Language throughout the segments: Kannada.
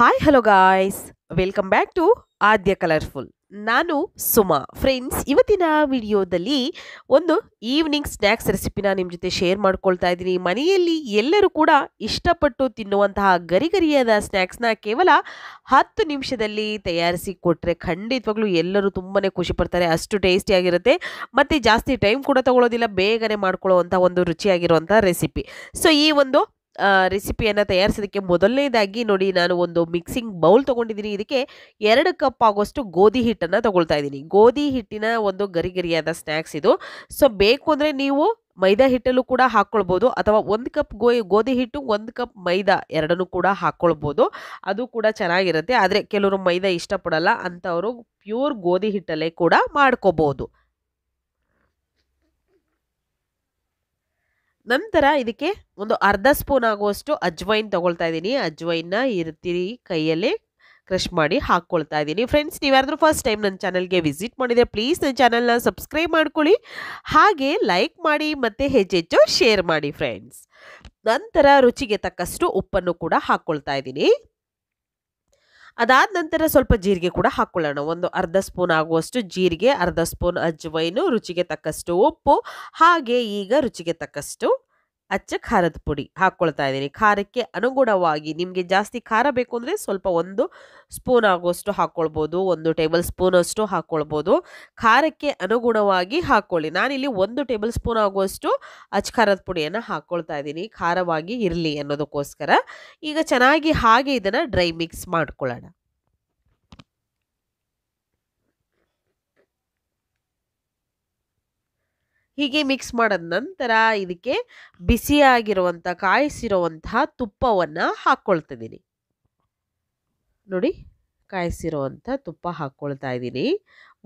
hi hello guys welcome back to Aadya colourful ನಾನು ಸುಮಾ ಫ್ರೆಂಡ್ಸ್ ಇವತ್ತಿನ ವಿಡಿಯೋದಲ್ಲಿ ಒಂದು ಈವ್ನಿಂಗ್ ಸ್ನ್ಯಾಕ್ಸ್ ರೆಸಿಪಿನ ನಿಮ್ಮ ಜೊತೆ ಶೇರ್ ಮಾಡ್ಕೊಳ್ತಾ ಇದ್ದೀನಿ ಮನೆಯಲ್ಲಿ ಎಲ್ಲರೂ ಕೂಡ ಇಷ್ಟಪಟ್ಟು ತಿನ್ನುವಂತಹ ಗರಿಗರಿಯಾದ ಸ್ನ್ಯಾಕ್ಸ್ನ ಕೇವಲ ಹತ್ತು ನಿಮಿಷದಲ್ಲಿ ತಯಾರಿಸಿ ಕೊಟ್ಟರೆ ಖಂಡಿತವಾಗ್ಲೂ ಎಲ್ಲರೂ ತುಂಬಾ ಖುಷಿ ಪಡ್ತಾರೆ ಅಷ್ಟು ಟೇಸ್ಟಿಯಾಗಿರುತ್ತೆ ಮತ್ತು ಜಾಸ್ತಿ ಟೈಮ್ ಕೂಡ ತಗೊಳ್ಳೋದಿಲ್ಲ ಬೇಗನೆ ಮಾಡ್ಕೊಳ್ಳೋವಂಥ ಒಂದು ರುಚಿಯಾಗಿರುವಂಥ ರೆಸಿಪಿ ಸೊ ಈ ಒಂದು ರೆಸಿಪಿಯನ್ನು ತಯಾರಿಸೋದಕ್ಕೆ ಮೊದಲನೇದಾಗಿ ನೋಡಿ ನಾನು ಒಂದು ಮಿಕ್ಸಿಂಗ್ ಬೌಲ್ ತೊಗೊಂಡಿದ್ದೀನಿ ಇದಕ್ಕೆ ಎರಡು ಕಪ್ ಆಗೋಷ್ಟು ಗೋಧಿ ಹಿಟ್ಟನ್ನು ತೊಗೊಳ್ತಾ ಇದ್ದೀನಿ ಗೋಧಿ ಹಿಟ್ಟಿನ ಒಂದು ಗರಿ ಗರಿಯಾದ ಸ್ನ್ಯಾಕ್ಸ್ ಇದು ಸೊ ಬೇಕು ಅಂದರೆ ನೀವು ಮೈದಾ ಹಿಟ್ಟಲ್ಲೂ ಕೂಡ ಹಾಕ್ಕೊಳ್ಬೋದು ಅಥವಾ ಒಂದು ಕಪ್ ಗೋ ಗೋಧಿ ಹಿಟ್ಟು ಒಂದು ಕಪ್ ಮೈದಾ ಎರಡನ್ನೂ ಕೂಡ ಹಾಕ್ಕೊಳ್ಬೋದು ಅದು ಕೂಡ ಚೆನ್ನಾಗಿರುತ್ತೆ ಆದರೆ ಕೆಲವರು ಮೈದಾ ಇಷ್ಟಪಡಲ್ಲ ಅಂಥವರು ಪ್ಯೂರ್ ಗೋಧಿ ಹಿಟ್ಟಲ್ಲೇ ಕೂಡ ಮಾಡ್ಕೋಬೋದು ನಂತರ ಇದಕ್ಕೆ ಒಂದು ಅರ್ಧ ಸ್ಪೂನ್ ಆಗುವಷ್ಟು ಅಜ್ವೈನ್ ತೊಗೊಳ್ತಾ ಇದ್ದೀನಿ ಅಜ್ವೈನ್ನ ಇರ್ತೀರಿ ಕೈಯಲ್ಲಿ ಕ್ರಶ್ ಮಾಡಿ ಹಾಕ್ಕೊಳ್ತಾ ಇದ್ದೀನಿ ಫ್ರೆಂಡ್ಸ್ ನೀವು ಯಾರಾದರೂ ಫಸ್ಟ್ ಟೈಮ್ ನನ್ನ ಚಾನಲ್ಗೆ ವಿಸಿಟ್ ಮಾಡಿದರೆ ಪ್ಲೀಸ್ ನನ್ನ ಚಾನಲ್ನ ಸಬ್ಸ್ಕ್ರೈಬ್ ಮಾಡ್ಕೊಳ್ಳಿ ಹಾಗೆ ಲೈಕ್ ಮಾಡಿ ಮತ್ತು ಹೆಜ್ಜೆಜ್ಜು ಶೇರ್ ಮಾಡಿ ಫ್ರೆಂಡ್ಸ್ ನಂತರ ರುಚಿಗೆ ತಕ್ಕಷ್ಟು ಉಪ್ಪನ್ನು ಕೂಡ ಹಾಕ್ಕೊಳ್ತಾ ಇದ್ದೀನಿ ಅದಾದ ನಂತರ ಸ್ವಲ್ಪ ಜೀರಿಗೆ ಕೂಡ ಹಾಕ್ಕೊಳ್ಳೋಣ ಒಂದು ಅರ್ಧ ಸ್ಪೂನ್ ಆಗುವಷ್ಟು ಜೀರಿಗೆ ಅರ್ಧ ಸ್ಪೂನ್ ಅಜ್ವೈನು ರುಚಿಗೆ ತಕ್ಕಷ್ಟು ಉಪ್ಪು ಹಾಗೆ ಈಗ ರುಚಿಗೆ ತಕ್ಕಷ್ಟು ಅಚ್ಚ ಖಾರದ ಪುಡಿ ಹಾಕ್ಕೊಳ್ತಾ ಇದ್ದೀನಿ ಖಾರಕ್ಕೆ ಅನುಗುಣವಾಗಿ ನಿಮಗೆ ಜಾಸ್ತಿ ಖಾರ ಬೇಕು ಅಂದರೆ ಸ್ವಲ್ಪ ಒಂದು ಸ್ಪೂನ್ ಆಗೋಷ್ಟು ಹಾಕ್ಕೊಳ್ಬೋದು ಒಂದು ಟೇಬಲ್ ಸ್ಪೂನಷ್ಟು ಹಾಕ್ಕೊಳ್ಬೋದು ಖಾರಕ್ಕೆ ಅನುಗುಣವಾಗಿ ಹಾಕ್ಕೊಳ್ಳಿ ನಾನಿಲ್ಲಿ ಒಂದು ಟೇಬಲ್ ಸ್ಪೂನ್ ಆಗುವಷ್ಟು ಅಚ್ಚ ಖಾರದ ಪುಡಿಯನ್ನು ಹಾಕ್ಕೊಳ್ತಾ ಇದ್ದೀನಿ ಖಾರವಾಗಿ ಇರಲಿ ಅನ್ನೋದಕ್ಕೋಸ್ಕರ ಈಗ ಚೆನ್ನಾಗಿ ಹಾಗೆ ಇದನ್ನು ಡ್ರೈ ಮಿಕ್ಸ್ ಮಾಡ್ಕೊಳ್ಳೋಣ ಹೀಗೆ ಮಿಕ್ಸ್ ಮಾಡಿದ ನಂತರ ಇದಕ್ಕೆ ಬಿಸಿಯಾಗಿರುವಂಥ ಕಾಯಿಸಿರುವಂತಹ ತುಪ್ಪವನ್ನು ಹಾಕ್ಕೊಳ್ತಿದ್ದೀನಿ ನೋಡಿ ಕಾಯಿಸಿರುವಂಥ ತುಪ್ಪ ಹಾಕ್ಕೊಳ್ತಾ ಇದ್ದೀನಿ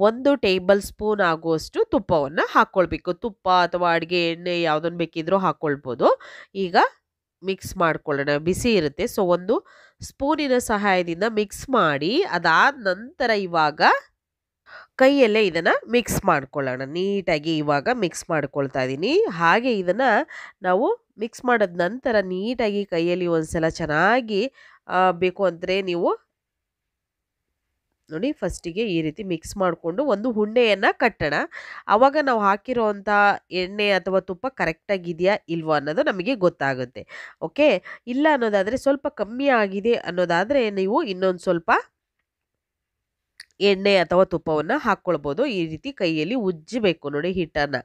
ಒಂದು ಟೇಬಲ್ ಸ್ಪೂನ್ ಆಗುವಷ್ಟು ತುಪ್ಪವನ್ನು ಹಾಕ್ಕೊಳ್ಬೇಕು ತುಪ್ಪ ಅಥವಾ ಅಡುಗೆ ಎಣ್ಣೆ ಯಾವುದನ್ನು ಬೇಕಿದ್ರೂ ಹಾಕ್ಕೊಳ್ಬೋದು ಈಗ ಮಿಕ್ಸ್ ಮಾಡ್ಕೊಳ್ಳೋಣ ಬಿಸಿ ಇರುತ್ತೆ ಸೊ ಒಂದು ಸ್ಪೂನಿನ ಸಹಾಯದಿಂದ ಮಿಕ್ಸ್ ಮಾಡಿ ಅದಾದ ನಂತರ ಇವಾಗ ಕೈಯಲ್ಲೇ ಇದನ್ನು ಮಿಕ್ಸ್ ಮಾಡ್ಕೊಳ್ಳೋಣ ನೀಟಾಗಿ ಇವಾಗ ಮಿಕ್ಸ್ ಮಾಡ್ಕೊಳ್ತಾ ಇದ್ದೀನಿ ಹಾಗೆ ಇದನ್ನು ನಾವು ಮಿಕ್ಸ್ ಮಾಡಿದ ನಂತರ ನೀಟಾಗಿ ಕೈಯಲ್ಲಿ ಸಲ ಚೆನ್ನಾಗಿ ಬೇಕು ಅಂದರೆ ನೀವು ನೋಡಿ ಫಸ್ಟಿಗೆ ಈ ರೀತಿ ಮಿಕ್ಸ್ ಮಾಡಿಕೊಂಡು ಒಂದು ಹುಂಡೆಯನ್ನು ಕಟ್ಟೋಣ ಆವಾಗ ನಾವು ಹಾಕಿರೋವಂಥ ಎಣ್ಣೆ ಅಥವಾ ತುಪ್ಪ ಕರೆಕ್ಟಾಗಿದೆಯಾ ಇಲ್ವೋ ಅನ್ನೋದು ನಮಗೆ ಗೊತ್ತಾಗುತ್ತೆ ಓಕೆ ಇಲ್ಲ ಅನ್ನೋದಾದರೆ ಸ್ವಲ್ಪ ಕಮ್ಮಿ ಆಗಿದೆ ಅನ್ನೋದಾದರೆ ನೀವು ಇನ್ನೊಂದು ಸ್ವಲ್ಪ ಎಣ್ಣೆ ಅಥವಾ ತುಪ್ಪವನ್ನು ಹಾಕ್ಕೊಳ್ಬೋದು ಈ ರೀತಿ ಕೈಯಲ್ಲಿ ಉಜ್ಜಬೇಕು ನೋಡಿ ಹಿಟ್ಟನ್ನು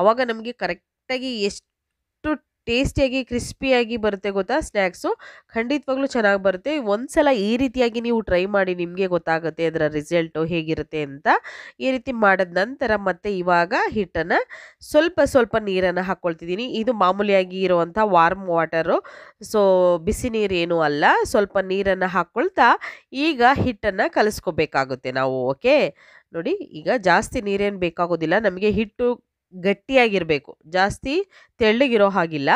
ಆವಾಗ ನಮಗೆ ಕರೆಕ್ಟಾಗಿ ಎಷ್ಟು ಟೇಸ್ಟಿಯಾಗಿ ಕ್ರಿಸ್ಪಿಯಾಗಿ ಬರುತ್ತೆ ಗೊತ್ತಾ ಸ್ನ್ಯಾಕ್ಸು ಖಂಡಿತವಾಗ್ಲೂ ಚೆನ್ನಾಗಿ ಬರುತ್ತೆ ಒಂದು ಸಲ ಈ ರೀತಿಯಾಗಿ ನೀವು ಟ್ರೈ ಮಾಡಿ ನಿಮಗೆ ಗೊತ್ತಾಗುತ್ತೆ ಅದರ ರಿಸಲ್ಟು ಹೇಗಿರುತ್ತೆ ಅಂತ ಈ ರೀತಿ ಮಾಡಿದ ನಂತರ ಮತ್ತೆ ಇವಾಗ ಹಿಟ್ಟನ್ನು ಸ್ವಲ್ಪ ಸ್ವಲ್ಪ ನೀರನ್ನು ಹಾಕ್ಕೊಳ್ತಿದ್ದೀನಿ ಇದು ಮಾಮೂಲಿಯಾಗಿ ಇರುವಂಥ ವಾರ್ಮ್ ವಾಟರು ಸೊ ಬಿಸಿ ನೀರು ಏನೂ ಅಲ್ಲ ಸ್ವಲ್ಪ ನೀರನ್ನು ಹಾಕ್ಕೊಳ್ತಾ ಈಗ ಹಿಟ್ಟನ್ನು ಕಲಿಸ್ಕೋಬೇಕಾಗುತ್ತೆ ನಾವು ಓಕೆ ನೋಡಿ ಈಗ ಜಾಸ್ತಿ ನೀರೇನು ಬೇಕಾಗೋದಿಲ್ಲ ನಮಗೆ ಹಿಟ್ಟು ಗಟ್ಟಿಯಾಗಿರಬೇಕು ಜಾಸ್ತಿ ತೆಳ್ಳಗಿರೋ ಹಾಗಿಲ್ಲ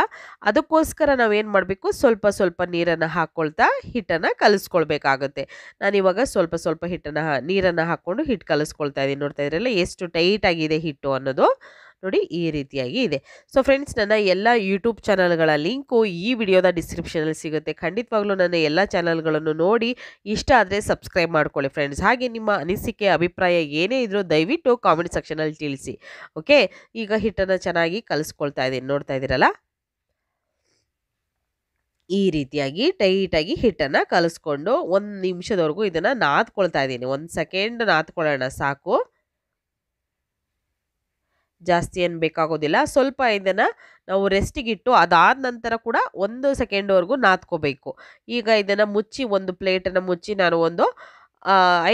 ಅದಕ್ಕೋಸ್ಕರ ನಾವೇನು ಮಾಡಬೇಕು ಸ್ವಲ್ಪ ಸ್ವಲ್ಪ ನೀರನ್ನು ಹಾಕ್ಕೊಳ್ತಾ ಹಿಟ್ಟನ್ನು ಕಲಿಸ್ಕೊಳ್ಬೇಕಾಗುತ್ತೆ ನಾನಿವಾಗ ಸ್ವಲ್ಪ ಸ್ವಲ್ಪ ಹಿಟ್ಟನ್ನು ನೀರನ್ನು ಹಾಕ್ಕೊಂಡು ಹಿಟ್ಟು ಕಲಿಸ್ಕೊಳ್ತಾ ಇದ್ದೀನಿ ನೋಡ್ತಾ ಇದ್ರಲ್ಲ ಎಷ್ಟು ಟೈಟಾಗಿದೆ ಹಿಟ್ಟು ಅನ್ನೋದು ನೋಡಿ ಈ ರೀತಿಯಾಗಿ ಇದೆ ಸೊ ಫ್ರೆಂಡ್ಸ್ ನನ್ನ ಎಲ್ಲ ಯೂಟ್ಯೂಬ್ ಚಾನಲ್ಗಳ ಲಿಂಕು ಈ ವಿಡಿಯೋದ ಡಿಸ್ಕ್ರಿಪ್ಷನಲ್ಲಿ ಸಿಗುತ್ತೆ ಖಂಡಿತವಾಗ್ಲೂ ನನ್ನ ಎಲ್ಲ ಚಾನಲ್ಗಳನ್ನು ನೋಡಿ ಇಷ್ಟ ಆದರೆ ಸಬ್ಸ್ಕ್ರೈಬ್ ಮಾಡ್ಕೊಳ್ಳಿ ಫ್ರೆಂಡ್ಸ್ ಹಾಗೆ ನಿಮ್ಮ ಅನಿಸಿಕೆ ಅಭಿಪ್ರಾಯ ಏನೇ ಇದ್ರೂ ದಯವಿಟ್ಟು ಕಾಮೆಂಟ್ ಸೆಕ್ಷನಲ್ಲಿ ತಿಳಿಸಿ ಓಕೆ ಈಗ ಹಿಟ್ಟನ್ನು ಚೆನ್ನಾಗಿ ಕಲಿಸ್ಕೊಳ್ತಾ ಇದ್ದೀನಿ ನೋಡ್ತಾ ಇದ್ದೀರಲ್ಲ ಈ ರೀತಿಯಾಗಿ ಟೈಟಾಗಿ ಹಿಟ್ಟನ್ನು ಕಲಿಸ್ಕೊಂಡು ಒಂದು ನಿಮಿಷದವರೆಗೂ ಇದನ್ನು ನಾದ್ಕೊಳ್ತಾ ಇದ್ದೀನಿ ಒಂದು ಸೆಕೆಂಡ್ ನಾದ್ಕೊಳ್ಳೋಣ ಸಾಕು ಜಾಸ್ತಿ ಏನು ಬೇಕಾಗೋದಿಲ್ಲ ಸ್ವಲ್ಪ ಇದನ್ನು ನಾವು ರೆಸ್ಟಿಗಿಟ್ಟು ಅದಾದ ನಂತರ ಕೂಡ ಒಂದು ಸೆಕೆಂಡ್ವರೆಗೂ ನಾದ್ಕೋಬೇಕು ಈಗ ಇದನ್ನು ಮುಚ್ಚಿ ಒಂದು ಪ್ಲೇಟನ್ನು ಮುಚ್ಚಿ ನಾನು ಒಂದು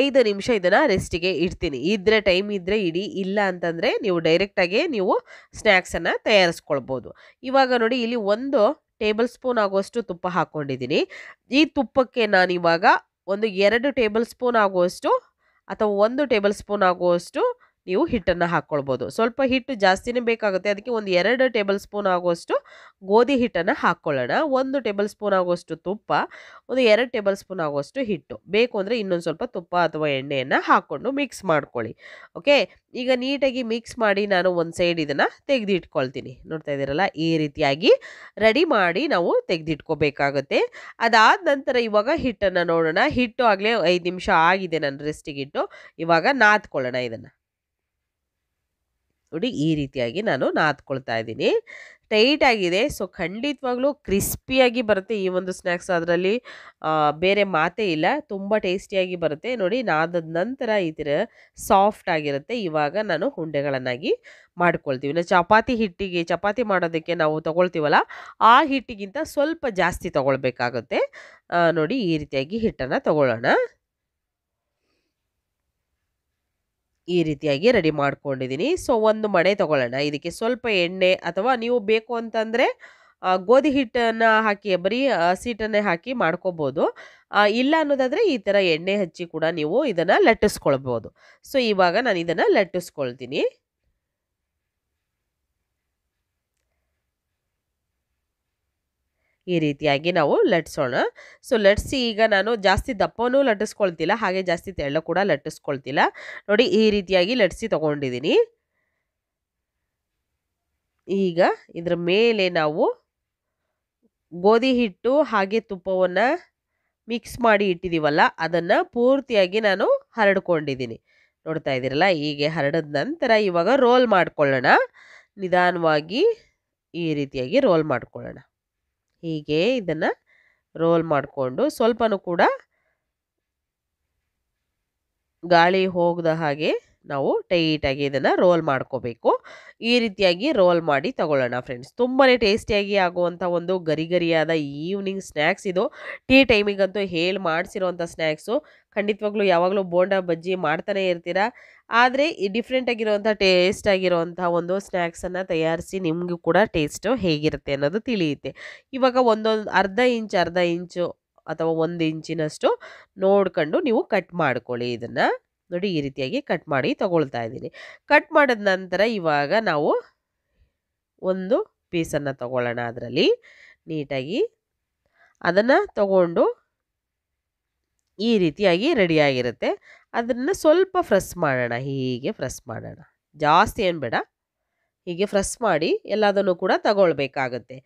ಐದು ನಿಮಿಷ ಇದನ್ನು ರೆಸ್ಟಿಗೆ ಇಡ್ತೀನಿ ಇದ್ದರೆ ಟೈಮ್ ಇದ್ದರೆ ಇಡಿ ಇಲ್ಲ ಅಂತಂದರೆ ನೀವು ಡೈರೆಕ್ಟಾಗಿ ನೀವು ಸ್ನ್ಯಾಕ್ಸನ್ನು ತಯಾರಿಸ್ಕೊಳ್ಬೋದು ಇವಾಗ ನೋಡಿ ಇಲ್ಲಿ ಒಂದು ಟೇಬಲ್ ಸ್ಪೂನ್ ಆಗುವಷ್ಟು ತುಪ್ಪ ಹಾಕ್ಕೊಂಡಿದ್ದೀನಿ ಈ ತುಪ್ಪಕ್ಕೆ ನಾನಿವಾಗ ಒಂದು ಎರಡು ಟೇಬಲ್ ಸ್ಪೂನ್ ಆಗುವಷ್ಟು ಅಥವಾ ಒಂದು ಟೇಬಲ್ ಸ್ಪೂನ್ ಆಗುವಷ್ಟು ನೀವು ಹಿಟ್ಟನ್ನು ಹಾಕ್ಕೊಳ್ಬೋದು ಸ್ವಲ್ಪ ಹಿಟ್ಟು ಜಾಸ್ತಿನೇ ಬೇಕಾಗುತ್ತೆ ಅದಕ್ಕೆ ಒಂದು ಎರಡು ಟೇಬಲ್ ಸ್ಪೂನ್ ಆಗುವಷ್ಟು ಗೋಧಿ ಹಿಟ್ಟನ್ನು ಹಾಕ್ಕೊಳ್ಳೋಣ ಒಂದು ಟೇಬಲ್ ಸ್ಪೂನ್ ಆಗುವಷ್ಟು ತುಪ್ಪ ಒಂದು ಎರಡು ಟೇಬಲ್ ಸ್ಪೂನ್ ಆಗುವಷ್ಟು ಹಿಟ್ಟು ಬೇಕು ಅಂದರೆ ಇನ್ನೊಂದು ಸ್ವಲ್ಪ ತುಪ್ಪ ಅಥವಾ ಎಣ್ಣೆಯನ್ನು ಹಾಕ್ಕೊಂಡು ಮಿಕ್ಸ್ ಮಾಡ್ಕೊಳ್ಳಿ ಓಕೆ ಈಗ ನೀಟಾಗಿ ಮಿಕ್ಸ್ ಮಾಡಿ ನಾನು ಒಂದು ಸೈಡ್ ಇದನ್ನು ತೆಗೆದಿಟ್ಕೊಳ್ತೀನಿ ನೋಡ್ತಾ ಇದ್ದೀರಲ್ಲ ಈ ರೀತಿಯಾಗಿ ರೆಡಿ ಮಾಡಿ ನಾವು ತೆಗೆದಿಟ್ಕೋಬೇಕಾಗುತ್ತೆ ಅದಾದ ನಂತರ ಇವಾಗ ಹಿಟ್ಟನ್ನು ನೋಡೋಣ ಹಿಟ್ಟು ಆಗಲೇ ಐದು ನಿಮಿಷ ಆಗಿದೆ ನನ್ನ ರೆಸ್ಟಿಗಿಟ್ಟು ಇವಾಗ ನಾದ್ಕೊಳ್ಳೋಣ ಇದನ್ನು ನೋಡಿ ಈ ರೀತಿಯಾಗಿ ನಾನು ನಾದ್ಕೊಳ್ತಾ ಇದ್ದೀನಿ ಟೈಟ್ ಆಗಿದೆ ಸೊ ಖಂಡಿತವಾಗ್ಲೂ ಕ್ರಿಸ್ಪಿಯಾಗಿ ಬರುತ್ತೆ ಈ ಒಂದು ಸ್ನ್ಯಾಕ್ಸ್ ಅದರಲ್ಲಿ ಬೇರೆ ಮಾತೇ ಇಲ್ಲ ತುಂಬ ಟೇಸ್ಟಿಯಾಗಿ ಬರುತ್ತೆ ನೋಡಿ ನಾದದ ನಂತರ ಈ ಥರ ಸಾಫ್ಟ್ ಆಗಿರುತ್ತೆ ಇವಾಗ ನಾನು ಉಂಡೆಗಳನ್ನಾಗಿ ಮಾಡ್ಕೊಳ್ತೀವಿ ನಾವು ಚಪಾತಿ ಹಿಟ್ಟಿಗೆ ಚಪಾತಿ ಮಾಡೋದಕ್ಕೆ ನಾವು ತೊಗೊಳ್ತೀವಲ್ಲ ಆ ಹಿಟ್ಟಿಗಿಂತ ಸ್ವಲ್ಪ ಜಾಸ್ತಿ ತೊಗೊಳ್ಬೇಕಾಗುತ್ತೆ ನೋಡಿ ಈ ರೀತಿಯಾಗಿ ಹಿಟ್ಟನ್ನು ತೊಗೊಳ್ಳೋಣ ಈ ರೀತಿಯಾಗಿ ರೆಡಿ ಮಾಡ್ಕೊಂಡಿದ್ದೀನಿ ಸೊ ಒಂದು ಮಣೆ ತೊಗೊಳ್ಳೋಣ ಇದಕ್ಕೆ ಸ್ವಲ್ಪ ಎಣ್ಣೆ ಅಥವಾ ನೀವು ಬೇಕು ಅಂತಂದರೆ ಗೋಧಿ ಹಿಟ್ಟನ್ನು ಹಾಕಿ ಬರೀ ಸೀಟನ್ನೇ ಹಾಕಿ ಮಾಡ್ಕೋಬೋದು ಇಲ್ಲ ಅನ್ನೋದಾದರೆ ಈ ಥರ ಎಣ್ಣೆ ಹಚ್ಚಿ ಕೂಡ ನೀವು ಇದನ್ನು ಲಟ್ಟಿಸ್ಕೊಳ್ಬೋದು ಸೊ ಇವಾಗ ನಾನು ಇದನ್ನು ಲಟ್ಟಿಸ್ಕೊಳ್ತೀನಿ ಈ ರೀತಿಯಾಗಿ ನಾವು ಲಟ್ಟಿಸೋಣ ಸೊ ಲಟ್ಸಿ ಈಗ ನಾನು ಜಾಸ್ತಿ ದಪ್ಪನೂ ಲಟ್ಟಿಸ್ಕೊಳ್ತಿಲ್ಲ ಹಾಗೆ ಜಾಸ್ತಿ ತೆಳ್ಳ ಕೂಡ ಲಟ್ಟಿಸ್ಕೊಳ್ತಿಲ್ಲ ನೋಡಿ ಈ ರೀತಿಯಾಗಿ ಲಟ್ಸಿ ತೊಗೊಂಡಿದ್ದೀನಿ ಈಗ ಇದ್ರ ಮೇಲೆ ನಾವು ಗೋಧಿ ಹಿಟ್ಟು ಹಾಗೆ ತುಪ್ಪವನ್ನು ಮಿಕ್ಸ್ ಮಾಡಿ ಇಟ್ಟಿದ್ದೀವಲ್ಲ ಅದನ್ನು ಪೂರ್ತಿಯಾಗಿ ನಾನು ಹರಡ್ಕೊಂಡಿದ್ದೀನಿ ನೋಡ್ತಾ ಇದ್ದೀರಲ್ಲ ಹೀಗೆ ಹರಡಿದ ನಂತರ ಇವಾಗ ರೋಲ್ ಮಾಡ್ಕೊಳ್ಳೋಣ ನಿಧಾನವಾಗಿ ಈ ರೀತಿಯಾಗಿ ರೋಲ್ ಮಾಡ್ಕೊಳ್ಳೋಣ ಹೀಗೆ ಇದನ್ನು ರೋಲ್ ಮಾಡಿಕೊಂಡು ಸ್ವಲ್ಪನೂ ಕೂಡ ಗಾಳಿ ಹೋಗದ ಹಾಗೆ ನಾವು ಟೈಟಾಗಿ ಇದನ್ನು ರೋಲ್ ಮಾಡ್ಕೋಬೇಕು ಈ ರೀತಿಯಾಗಿ ರೋಲ್ ಮಾಡಿ ತಗೊಳ್ಳೋಣ ಫ್ರೆಂಡ್ಸ್ ತುಂಬಾ ಟೇಸ್ಟಿಯಾಗಿ ಆಗುವಂಥ ಒಂದು ಗರಿ ಗರಿಯಾದ ಈವ್ನಿಂಗ್ ಸ್ನ್ಯಾಕ್ಸ್ ಇದು ಟೀ ಟೈಮಿಗಂತೂ ಹೇಳಿ ಮಾಡಿಸಿರೋವಂಥ ಸ್ನ್ಯಾಕ್ಸು ಖಂಡಿತವಾಗ್ಲೂ ಯಾವಾಗಲೂ ಬೋಂಡ ಬಜ್ಜಿ ಮಾಡ್ತಾನೆ ಇರ್ತೀರಾ ಆದರೆ ಈ ಡಿಫ್ರೆಂಟ್ ಆಗಿರುವಂಥ ಟೇಸ್ಟ್ ಒಂದು ಸ್ನ್ಯಾಕ್ಸನ್ನು ತಯಾರಿಸಿ ನಿಮಗೂ ಕೂಡ ಟೇಸ್ಟು ಹೇಗಿರುತ್ತೆ ಅನ್ನೋದು ತಿಳಿಯುತ್ತೆ ಇವಾಗ ಒಂದೊಂದು ಅರ್ಧ ಇಂಚ್ ಅರ್ಧ ಇಂಚು ಅಥವಾ ಒಂದು ಇಂಚಿನಷ್ಟು ನೋಡ್ಕೊಂಡು ನೀವು ಕಟ್ ಮಾಡ್ಕೊಳ್ಳಿ ಇದನ್ನು ನೋಡಿ ಈ ರೀತಿಯಾಗಿ ಕಟ್ ಮಾಡಿ ತಗೊಳ್ತಾ ಇದ್ದೀನಿ ಕಟ್ ಮಾಡಿದ ನಂತರ ಇವಾಗ ನಾವು ಒಂದು ಪೀಸನ್ನು ತಗೊಳ್ಳೋಣ ಅದರಲ್ಲಿ ನೀಟಾಗಿ ಅದನ್ನು ತಗೊಂಡು ಈ ರೀತಿಯಾಗಿ ರೆಡಿಯಾಗಿರುತ್ತೆ ಅದನ್ನು ಸ್ವಲ್ಪ ಫ್ರೆಸ್ ಮಾಡೋಣ ಹೀಗೆ ಫ್ರೆಸ್ ಮಾಡೋಣ ಜಾಸ್ತಿ ಏನು ಬೇಡ ಹೀಗೆ ಫ್ರೆಸ್ ಮಾಡಿ ಎಲ್ಲದನ್ನು ಕೂಡ ತಗೊಳ್ಬೇಕಾಗುತ್ತೆ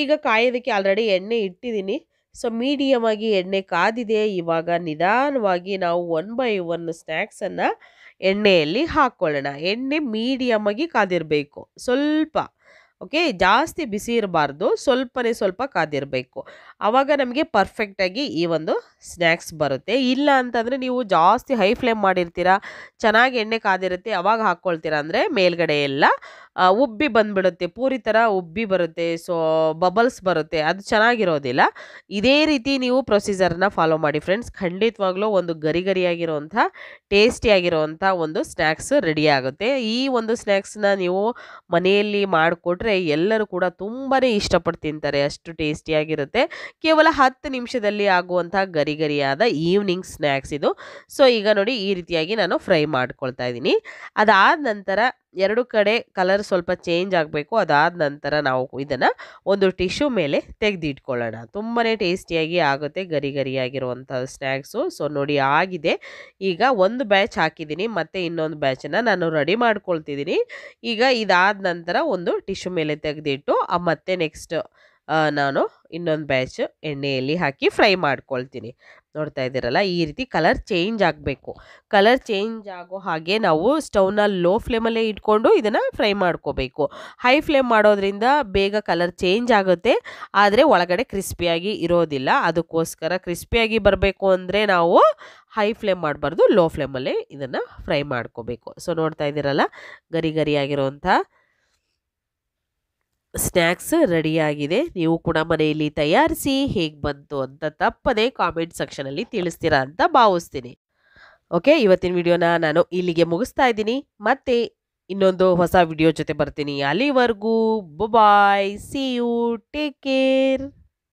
ಈಗ ಕಾಯೋದಕ್ಕೆ ಆಲ್ರೆಡಿ ಎಣ್ಣೆ ಇಟ್ಟಿದ್ದೀನಿ ಸೊ ಆಗಿ ಎಣ್ಣೆ ಕಾದಿದೆ ಇವಾಗ ನಿಧಾನವಾಗಿ ನಾವು ಒನ್ ಬೈ ಒನ್ ಸ್ನ್ಯಾಕ್ಸನ್ನು ಎಣ್ಣೆಯಲ್ಲಿ ಹಾಕ್ಕೊಳ್ಳೋಣ ಎಣ್ಣೆ ಆಗಿ ಕಾದಿರಬೇಕು ಸ್ವಲ್ಪ ಓಕೆ ಜಾಸ್ತಿ ಬಿಸಿ ಇರಬಾರ್ದು ಸ್ವಲ್ಪನೇ ಸ್ವಲ್ಪ ಕಾದಿರಬೇಕು ಆವಾಗ ನಮಗೆ ಪರ್ಫೆಕ್ಟಾಗಿ ಈ ಒಂದು ಸ್ನ್ಯಾಕ್ಸ್ ಬರುತ್ತೆ ಇಲ್ಲ ಅಂತಂದರೆ ನೀವು ಜಾಸ್ತಿ ಹೈ ಫ್ಲೇಮ್ ಮಾಡಿರ್ತೀರ ಚೆನ್ನಾಗಿ ಎಣ್ಣೆ ಕಾದಿರುತ್ತೆ ಅವಾಗ ಹಾಕ್ಕೊಳ್ತೀರ ಅಂದರೆ ಮೇಲ್ಗಡೆ ಎಲ್ಲ ಉಬ್ಬಿ ಬಂದ್ಬಿಡುತ್ತೆ ಪೂರಿ ಥರ ಉಬ್ಬಿ ಬರುತ್ತೆ ಸೊ ಬಬಲ್ಸ್ ಬರುತ್ತೆ ಅದು ಚೆನ್ನಾಗಿರೋದಿಲ್ಲ ಇದೇ ರೀತಿ ನೀವು ಪ್ರೊಸೀಜರ್ನ ಫಾಲೋ ಮಾಡಿ ಫ್ರೆಂಡ್ಸ್ ಖಂಡಿತವಾಗ್ಲೂ ಒಂದು ಗರಿ ಗರಿಯಾಗಿರುವಂಥ ಟೇಸ್ಟಿಯಾಗಿರುವಂಥ ಒಂದು ಸ್ನ್ಯಾಕ್ಸ್ ರೆಡಿ ಆಗುತ್ತೆ ಈ ಒಂದು ಸ್ನ್ಯಾಕ್ಸ್ನ ನೀವು ಮನೆಯಲ್ಲಿ ಮಾಡಿಕೊಟ್ರೆ ಎಲ್ಲರೂ ಕೂಡ ತುಂಬಾ ಇಷ್ಟಪಟ್ಟು ತಿಂತಾರೆ ಅಷ್ಟು ಟೇಸ್ಟಿಯಾಗಿರುತ್ತೆ ಕೇವಲ ಹತ್ತು ನಿಮಿಷದಲ್ಲಿ ಆಗುವಂಥ ಗರಿಗರಿಯಾದ ಈವ್ನಿಂಗ್ ಸ್ನ್ಯಾಕ್ಸ್ ಇದು ಸೊ ಈಗ ನೋಡಿ ಈ ರೀತಿಯಾಗಿ ನಾನು ಫ್ರೈ ಮಾಡ್ಕೊಳ್ತಾ ಇದ್ದೀನಿ ಅದಾದ ನಂತರ ಎರಡು ಕಡೆ ಕಲರ್ ಸ್ವಲ್ಪ ಚೇಂಜ್ ಆಗಬೇಕು ಅದಾದ ನಂತರ ನಾವು ಇದನ್ನು ಒಂದು ಟಿಶ್ಯೂ ಮೇಲೆ ತೆಗೆದಿಟ್ಕೊಳ್ಳೋಣ ತುಂಬಾ ಟೇಸ್ಟಿಯಾಗಿ ಆಗುತ್ತೆ ಗರಿ ಗರಿಯಾಗಿರುವಂಥ ಸ್ನ್ಯಾಕ್ಸು ಸೊ ನೋಡಿ ಆಗಿದೆ ಈಗ ಒಂದು ಬ್ಯಾಚ್ ಹಾಕಿದ್ದೀನಿ ಮತ್ತು ಇನ್ನೊಂದು ಬ್ಯಾಚನ್ನು ನಾನು ರೆಡಿ ಮಾಡ್ಕೊಳ್ತಿದ್ದೀನಿ ಈಗ ಇದಾದ ನಂತರ ಒಂದು ಟಿಶ್ಯೂ ಮೇಲೆ ತೆಗೆದಿಟ್ಟು ಮತ್ತೆ ನೆಕ್ಸ್ಟ್ ನಾನು ಇನ್ನೊಂದು ಬ್ಯಾಚ್ ಎಣ್ಣೆಯಲ್ಲಿ ಹಾಕಿ ಫ್ರೈ ಮಾಡ್ಕೊಳ್ತೀನಿ ನೋಡ್ತಾ ಇದ್ದೀರಲ್ಲ ಈ ರೀತಿ ಕಲರ್ ಚೇಂಜ್ ಆಗಬೇಕು ಕಲರ್ ಚೇಂಜ್ ಆಗೋ ಹಾಗೆ ನಾವು ಸ್ಟೌವ್ನ ಲೋ ಫ್ಲೇಮಲ್ಲೇ ಇಟ್ಕೊಂಡು ಇದನ್ನು ಫ್ರೈ ಮಾಡ್ಕೋಬೇಕು ಹೈ ಫ್ಲೇಮ್ ಮಾಡೋದ್ರಿಂದ ಬೇಗ ಕಲರ್ ಚೇಂಜ್ ಆಗುತ್ತೆ ಆದರೆ ಒಳಗಡೆ ಕ್ರಿಸ್ಪಿಯಾಗಿ ಇರೋದಿಲ್ಲ ಅದಕ್ಕೋಸ್ಕರ ಕ್ರಿಸ್ಪಿಯಾಗಿ ಬರಬೇಕು ಅಂದರೆ ನಾವು ಹೈ ಫ್ಲೇಮ್ ಮಾಡಬಾರ್ದು ಲೋ ಫ್ಲೇಮಲ್ಲೇ ಇದನ್ನು ಫ್ರೈ ಮಾಡ್ಕೋಬೇಕು ಸೊ ನೋಡ್ತಾ ಇದ್ದೀರಲ್ಲ ಗರಿ ಗರಿಯಾಗಿರೋವಂಥ ಸ್ನ್ಯಾಕ್ಸ್ ರೆಡಿಯಾಗಿದೆ ನೀವು ಕೂಡ ಮನೆಯಲ್ಲಿ ತಯಾರಿಸಿ ಹೇಗೆ ಬಂತು ಅಂತ ತಪ್ಪದೆ ಕಾಮೆಂಟ್ ಸೆಕ್ಷನಲ್ಲಿ ತಿಳಿಸ್ತೀರಾ ಅಂತ ಭಾವಿಸ್ತೀನಿ ಓಕೆ ಇವತ್ತಿನ ವಿಡಿಯೋನ ನಾನು ಇಲ್ಲಿಗೆ ಮುಗಿಸ್ತಾ ಇದ್ದೀನಿ ಮತ್ತೆ ಇನ್ನೊಂದು ಹೊಸ ವಿಡಿಯೋ ಜೊತೆ ಬರ್ತೀನಿ ಅಲ್ಲಿವರೆಗೂ bye see you take care